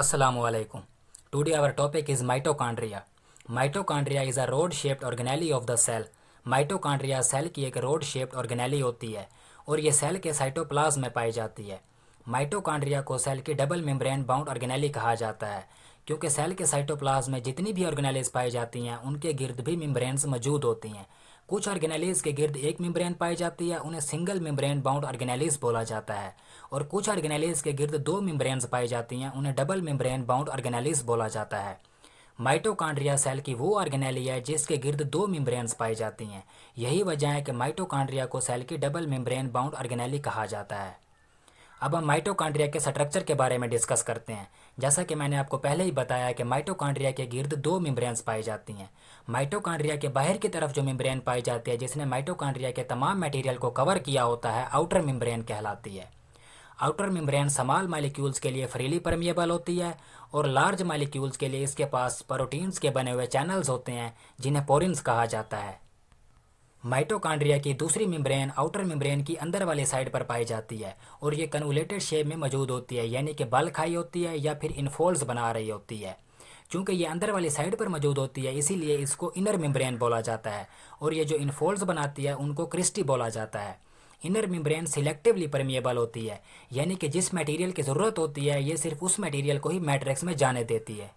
Assalamualaikum. Today our topic is mitochondria. Mitochondria is a rod-shaped organelle of the cell. Mitochondria cell की एक rod-shaped organelle होती है और ये cell के cytoplasm में पाई जाती है Mitochondria को cell की double membrane-bound organelle कहा जाता है क्योंकि cell के cytoplasm में जितनी भी organelles पाई जाती हैं उनके गिर्द भी membranes मौजूद होती हैं कुछ ऑर्गेनाइलिस के गिर्द एक मेम्ब्रेन पाई जाती है उन्हें सिंगल मेम्ब्रेन बाउंड ऑर्गेनाइलिस बोला जाता है और कुछ ऑर्गेनाइलिस के गिर्द दो मेम्ब्रेन पाई जाती हैं उन्हें डबल मेम्ब्रेन बाउंड ऑर्गेनाइलिस बोला जाता है माइटोकांड्रिया सेल की वो ऑर्गेनाली है जिसके गिर्द दो मेम्ब्रेन पाई जाती हैं यही वजह है कि माइटोकांड्रिया को सेल की डबल मेम्ब्रेन बाउंड ऑर्गेनाली कहा जाता है अब हम माइटोकांड्रिया के स्ट्रक्चर के बारे में डिस्कस करते हैं जैसा कि मैंने आपको पहले ही बताया कि माइटोकांड्रिया के गिर्द दो मेम्ब्रेन्स पाई जाती हैं माइटोकांड्रिया के बाहर की तरफ जो मिम्ब्रेन पाई जाती है जिसने माइटोकांड्रिया के तमाम मटेरियल को कवर किया होता है आउटर मिम्ब्रेन कहलाती है आउटर मिम्ब्रेन समाल मालिक्यूल्स के लिए फ्रीली परमिएबल होती है और लार्ज मालिक्यूल्स के लिए इसके पास प्रोटीन्स के बने हुए चैनल्स होते हैं जिन्हें पोरिन्स कहा जाता है माइटोकांड्रिया की दूसरी मेम्ब्रेन आउटर मेम्ब्रेन की अंदर वाले साइड पर पाई जाती है और ये कन्वलेटेड शेप में मौजूद होती है यानी कि बल खाई होती है या फिर इनफोल्ड्स बना रही होती है चूँकि ये अंदर वाली साइड पर मौजूद होती है इसीलिए इसको इनर मेम्ब्रेन बोला जाता है और ये जो इनफोल्ड्स बनाती है उनको क्रिस्टी बोला जाता है इनर मेम्ब्रेन सिलेक्टिवली परमिएबल होती है यानी कि जिस मटेरियल की ज़रूरत होती है ये सिर्फ उस मटेरियल को ही मैट्रिक्स में जाने देती है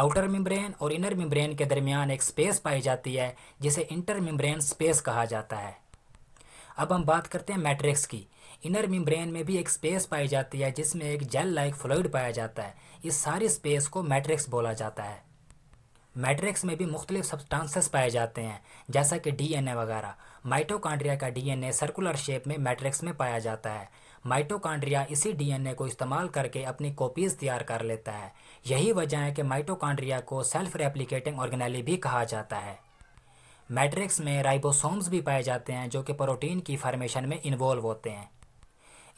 आउटर मिम्ब्रेन और इनर मिम्ब्रेन के दरमियान एक स्पेस पाई जाती है जिसे इंटर मिम्ब्रेन स्पेस कहा जाता है अब हम बात करते हैं मैट्रिक्स की इनर मिम्ब्रेन में भी एक स्पेस पाई जाती है जिसमें एक जेल लाइक फ्लोइड पाया जाता है इस सारी स्पेस को मैट्रिक्स बोला जाता है मैट्रिक्स में भी मुख्तलिफ सब्सटांसेस पाए जाते हैं जैसा कि डीएनए वगैरह माइटोकांड्रिया का डीएनए सर्कुलर शेप में मैट्रिक्स में पाया जाता है माइटोकांड्रिया इसी डीएनए को इस्तेमाल करके अपनी कॉपीज तैयार कर लेता है यही वजह है कि माइटोकांड्रिया को सेल्फ रेप्लिकेटिंग ऑर्गेनाली भी कहा जाता है मैट्रिक्स में राइबोसोम्स भी पाए जाते हैं जो कि प्रोटीन की फॉर्मेशन में इन्वॉल्व होते हैं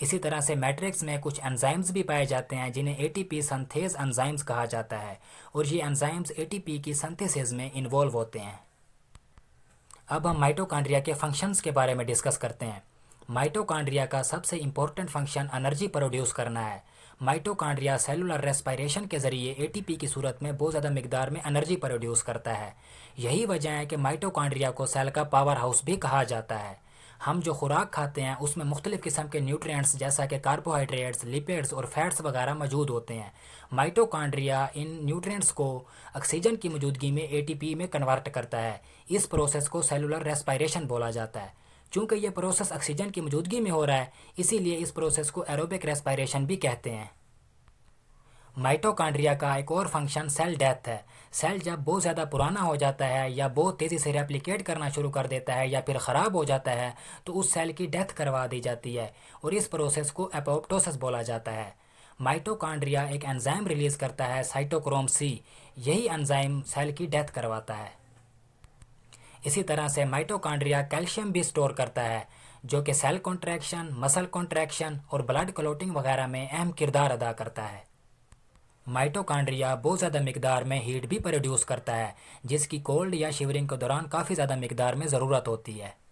इसी तरह से मैट्रिक्स में कुछ एंजाइम्स भी पाए जाते हैं जिन्हें एटीपी संथेज एंजाइम्स कहा जाता है और ये एंजाइम्स एटीपी की संथेसिस में इन्वॉल्व होते हैं अब हम माइटोकांड्रिया के फंक्शंस के बारे में डिस्कस करते हैं माइटोकांड्रिया का सबसे इम्पोर्टेंट फंक्शन एनर्जी प्रोड्यूस करना है माइटोकांड्रिया सेलुलर रेस्पायरेशन के ज़रिए एटीपी की सूरत में बहुत ज़्यादा मिकदार में एनर्जी प्रोड्यूस करता है यही वजह है कि माइटोकांड्रिया को सेल का पावर हाउस भी कहा जाता है हम जो खुराक खाते हैं उसमें मुख्तलिफ़ किस्म के न्यूट्रिएंट्स जैसा कि कार्बोहाइड्रेट्स लिपिड्स और फैट्स वगैरह मौजूद होते हैं माइटोकांड्रिया इन न्यूट्रिएंट्स को ऑक्सीजन की मौजूदगी में एटीपी में कन्वर्ट करता है इस प्रोसेस को सेलुलर रेस्पायरेशन बोला जाता है चूँकि यह प्रोसेस ऑक्सीजन की मौजूदगी में हो रहा है इसीलिए इस प्रोसेस को एरोबिक रेस्पायरेशन भी कहते हैं माइटोकांड्रिया का एक और फंक्शन सेल डेथ है सेल जब बहुत ज़्यादा पुराना हो जाता है या बहुत तेज़ी से रेप्लिकेट करना शुरू कर देता है या फिर ख़राब हो जाता है तो उस सेल की डेथ करवा दी जाती है और इस प्रोसेस को एपोप्टोसिस बोला जाता है माइटोकांड्रिया एक एंजाइम रिलीज़ करता है साइटोक्रोम सी यही एंजाइम सेल की डेथ करवाता है इसी तरह से माइटोकॉन्ड्रिया कैल्शियम भी स्टोर करता है जो कि सेल कॉन्ट्रैक्शन मसल कॉन्ट्रैक्शन और ब्लड क्लोटिंग वगैरह में अहम किरदार अदा करता है माइटोकॉन्ड्रिया बहुत ज़्यादा मकदार में हीट भी प्रोड्यूस करता है जिसकी कोल्ड या शिवरिंग के दौरान काफ़ी ज़्यादा मकदार में ज़रूरत होती है